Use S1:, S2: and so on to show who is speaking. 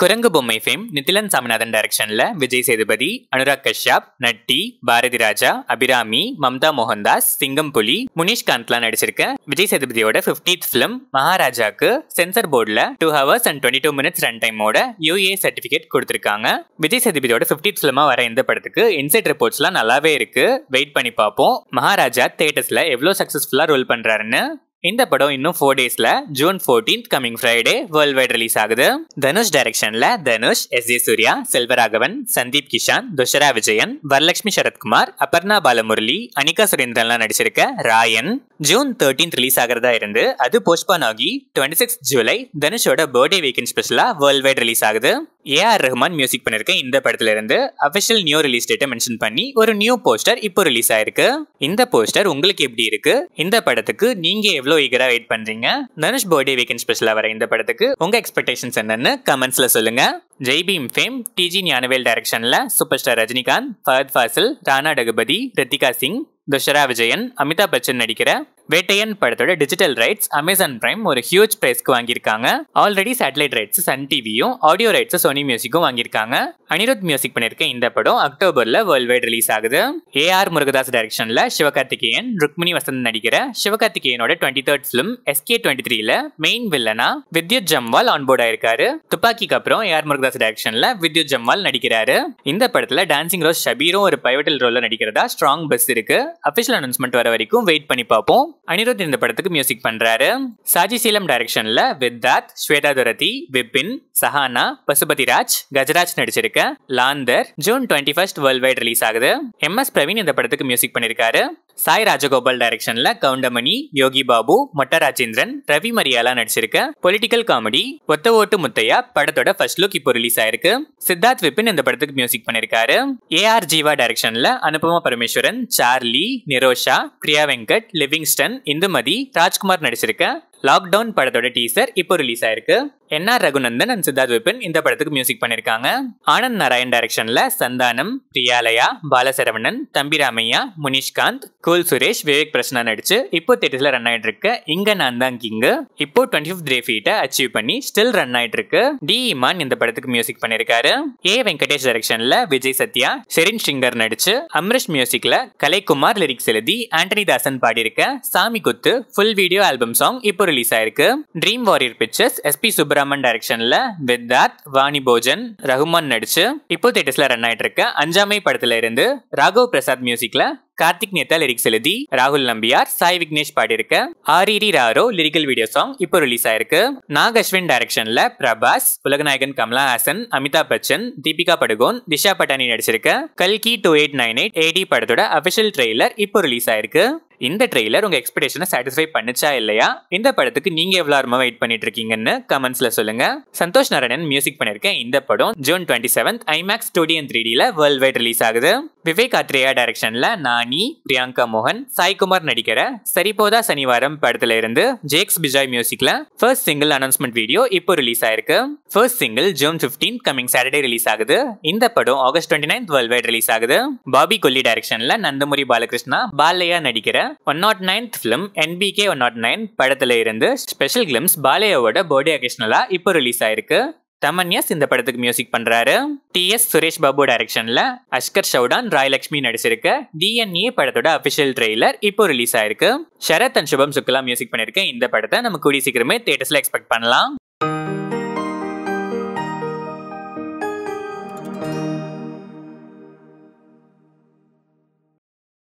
S1: குரங்கு பொம்மை ஃபேம் நிதிலன் சாமிநாதன் டைரக்ஷன்ல விஜய் சேதுபதி அனுராக் கஷ்யப் நட்டி பாரதி ராஜா அபிராமி மம்தா மோகன்தாஸ் சிங்கம் புலி முனீஷ் காந்த்லாம் நடிச்சிருக்க விஜய் சேதுபதியோட பிப்டீத் ஃபிலிம் மகாராஜாக்கு சென்சர் போர்டில் two hours and twenty two minutes run டைமோட யூஏ சர்டிஃபிகேட் கொடுத்துருக்காங்க விஜய் சேதுபதியோட பிப்டீத் ஃபிலிமா வர இந்த படத்துக்கு இன்சைட் ரிப்போர்ட்ஸ்லாம் நல்லாவே இருக்கு வெயிட் பண்ணி பார்ப்போம் மகாராஜா தேட்டர்ஸ்ல எவ்வளோ சக்ஸஸ்ஃபுல்லாக ரோல் பண்ணுறாருன்னு இந்த படம் இன்னும் ஃபோர் டேஸ்ல June fourteen coming Friday world wide release ஆகுது தனுஷ் டைரக்ஷன்ல தனுஷ் எஸ் ஏ சூர்யா செல்வராகவன் சந்தீப் கிஷான் துஷரா விஜயன் வரலட்சுமி சரத்குமார் அபர்ணா பாலமுரளி அனிகா சுரேந்திரன்லாம் நடிச்சிருக்க ராயன் ஜூன் தேர்ட்டீன் ரிலீஸ் ஆகிறதா இருந்து அது போஸ்ட்பான் ஆகி டுவெண்ட்டி சிக்ஸ் ஜூலை தனுஷோட பர்த்டே வீக்கெண்ட் ஸ்பெஷலா வேர்ல்ட் வைட் ரிலீஸ் ஆகுது ஏஆர் ரஹ்மான் மியூசிக் பண்ணியிருக்கேன் இந்த படத்துல இருந்து அஃபிஷியல் நியூ ரிலீஸ் டேட்டை மென்ஷன் பண்ணி ஒரு நியூ போஸ்டர் இப்போ ரிலீஸ் ஆயிருக்கு இந்த போஸ்டர் உங்களுக்கு எப்படி இருக்கு இந்த படத்துக்கு நீங்க எவ்வளவு ஈகரா வெயிட் பண்றீங்க தனுஷ் பர்த்டே வீக்கெண்ட் ஸ்பெஷலா வர இந்த படத்துக்கு உங்க எக்ஸ்பெக்டேஷன்ஸ் என்னன்னு கமெண்ட்ஸ்ல சொல்லுங்க ஜெய்பீம் ஃபேம் டிஜி ஞானவேல் டைரக்ஷன்ல சூப்பர் ஸ்டார் ரஜினிகாந்த் ஃபஹத் ஃபாசில் ராணா டகுபதி ரித்திகா சிங் துஷரா விஜயன் அமிதாப் பச்சன் நடிக்கிற வேட்டையன் படத்தோட டிஜிட்டல் ரைட்ஸ் அமேசான் பிரைம் ஒரு ஹியூஜ் பிரைஸ்க்கு வாங்கியிருக்காங்க ஆல்ரெடி சேட்டலைட் ரைட்ஸ் சன் டிவியும் ஆடியோ ரைட்ஸ் சோனி மியூசிக்கும் வாங்கியிருக்காங்க அனிருத் மியூசிக் பண்ணிருக்க இந்த படம் அக்டோபர்ல வேர்ல்ட் வைட் ரிலீஸ் ஆகுது ஏ ஆர் முருகதாஸ் டைரக்ஷன்ல சிவகார்த்திகேயன் ருக்மிணி வசந்த் நடிக்கிற சிவகார்த்திகேயனோட twenty third film S K twenty த்ரீல மெயின் வில்லனா வித்யுத் ஜம்வால் ஆன்போர்ட் ஆயிருக்காரு துப்பாக்கிக்கு அப்புறம் ஏ ஆர் முருகதாஸ் டைரக்ஷன்ல வித்யுத் ஜம்வால் நடிக்கிறாரு இந்த படத்துல டான்சிங் ரோஸ் ஷபீரும் ஒரு பைவட்டல் ரோல்ல நடிக்கிறதா ஸ்ட்ராங் பஸ் இருக்கு அபிஷியல் அனௌன்ஸ்மெண்ட் வர வரைக்கும் வெயிட் பண்ணி பார்ப்போம் அனிருத் இந்த படத்துக்கு மியூசிக் பண்றாரு சாஜி சீலம் டைரக்ஷன்ல வித்தாத் ஸ்வேதா துரதி விபின் சஹானா பசுபதி ராஜ் கஜராஜ் நடிச்சிருக்க Laandhar June twenty first world wide release ஆகுது எம் எஸ் பிரவீன் இந்த படத்துக்கு மியூசிக் பண்ணிருக்காரு சாய் ராஜகோபால் டைரக்ஷன்ல கவுண்டமணி யோகி பாபு மொட்ட ராஜேந்திரன் ரவி மரியாலா நடிச்சிருக்க பொலிட்டிக்கல் காமெடி ஒத்த ஓட்டு முத்தையா படத்தோட ஃபர்ஸ்ட் லுக் இப்போ ரிலீஸ் ஆயிருக்கு சித்தார்த் விபின் இந்த படத்துக்கு மியூசிக் பண்ணிருக்காரு ஏ ஆர் ஜீவா டைரக்ஷன்ல அனுபமா பரமேஸ்வரன் சார்லி நிரோஷா பிரியா வெங்கட் லிவிங்ஸ்டன் இந்துமதி ராஜ்குமார் நடிச்சிருக்க லாக்டவுன் படத்தோட டீசர் இப்போ ரிலீஸ் ஆயிருக்கு N R Raghunanthan and Siddharth Vipin இந்த படத்துக்கு மியூசிக் பண்ணிருக்காங்க ஆனந்த் நாராயண் டைரக்ஷன்ல சந்தானம் பிரியாலயா பாலசரவணன் தம்பிராமையா முனிஷ்காந்த் கோல் சுரேஷ் விவேக் பிரசனா நடிச்சு இப்போ தேட்டர்ல ரன் ஆயிட்டு இருக்கு இங்க நான் தான் கிங்கு இப்போ டுவெண்ட்டி ஃபிஃப்த் டே ஃபீட்டை அச்சீவ் பண்ணி ஸ்டில் ரன் ஆயிட்டு இருக்கு டி இமான் இந்த படத்துக்கு மியூசிக் பண்ணிருக்காரு ஏ வெங்கடேஷ் டைரக்ஷன்ல விஜய் சத்யா ஷெரின் ஷிங்கர் நடிச்சு அம்ரிஷ் மியூசிக்ல கலைக்குமார் லிரிக்ஸ் எழுதி ஆண்டனி தாசன் பாடியிருக்க Saami Kuthu full video album song இப்போ ரிலீஸ் ஆயிருக்கு dream warrior pictures S P Subramanian டைரக்ஷன்ல வித் வாணி போஜன் ரகுமான் நடிச்சு இப்போ தேட்டர்ஸ்ல ரன் ஆயிட்டு இருக்க அஞ்சாமை படத்துல இருந்து ராகவ் பிரசாத் மியூசிக்ல கார்த்திக் நேத்தா லிரிக்ஸ் எழுதி ராகுல் நம்பியார் சாய் விக்னேஷ் பாடியிருக்க Aariri Raaro lyrical video song இப்போ ரிலீஸ் ஆயிருக்கு நாக் அஸ்வின் டைரக்ஷன்ல பிரபாஸ் உலகநாயகன் கமலா ஹாசன் அமிதாப் பச்சன் தீபிகா படுகோன் திஷா பட்டானி நடிச்சிருக்க கல்கி two eight nine eight A D படத்தோட அபிஷியல் ட்ரெய்லர் இப்போ ரிலீஸ் ஆயிருக்கு இந்த ட்ரெய்லர் உங்க எக்ஸ்பெக்டேஷனை சாட்டிஸ்ஃபை பண்ணுச்சா இல்லையா இந்த படத்துக்கு நீங்க எவ்வளவு ஆர்வமா வெயிட் பண்ணிட்டு இருக்கீங்கன்னு கமெண்ட்ஸ்ல சொல்லுங்க சந்தோஷ் நாராயணன் மியூசிக் பண்ணியிருக்கேன் இந்த படம் June twenty seventh IMAX studio three டில வேர்ல்ட் வைட் ரிலீஸ் ஆகுது விவேக் ஆத்ரேயா டைரக்ஷன்ல நானி பிரியாங்கா மோகன் சாய்குமார் நடிக்கிற சரிபோதா சனிவாரம் படத்துல இருந்து ஜேக்ஸ் பிஜாய் மியூசிக்ல ஃபர்ஸ்ட் சிங்கிள் அனௌன்ஸ்மெண்ட் வீடியோ இப்போ ரிலீஸ் ஆயிருக்கு first single June fifteen coming Saturday release ஆகுது இந்த படம் August twenty nine world wide release ஆகுது பாபி கொல்லி டைரக்ஷன்ல நந்தமுரி பாலகிருஷ்ணா பாலையா நடிக்கிற one not ninth film N B K one not nine படத்துல இருந்து ஸ்பெஷல் கிளிம்ஸ் பாலையாவோட பர்த்டே அகேஷனலா இப்போ ரிலீஸ் ஆயிருக்கு தமன்யாஸ் இந்த படத்துக்கு மியூசிக் பண்றாரு டி எஸ் சுரேஷ் பாபு டைரக்ஷன்ல அஷ்கர் சவுடான் ராயலட்சுமி நடிச்சிருக்க டிஎன்ஏ படத்தோட அபிஷியல் ட்ரெய்லர் இப்போ ரிலீஸ் ஆயிருக்கு Sharad and Shubham Shukla music பண்ணிருக்க இந்த படத்தை நம்ம கூடிய சீக்கிரமே தியேட்டர்ஸ்ல எக்ஸ்பெக்ட் பண்ணலாம்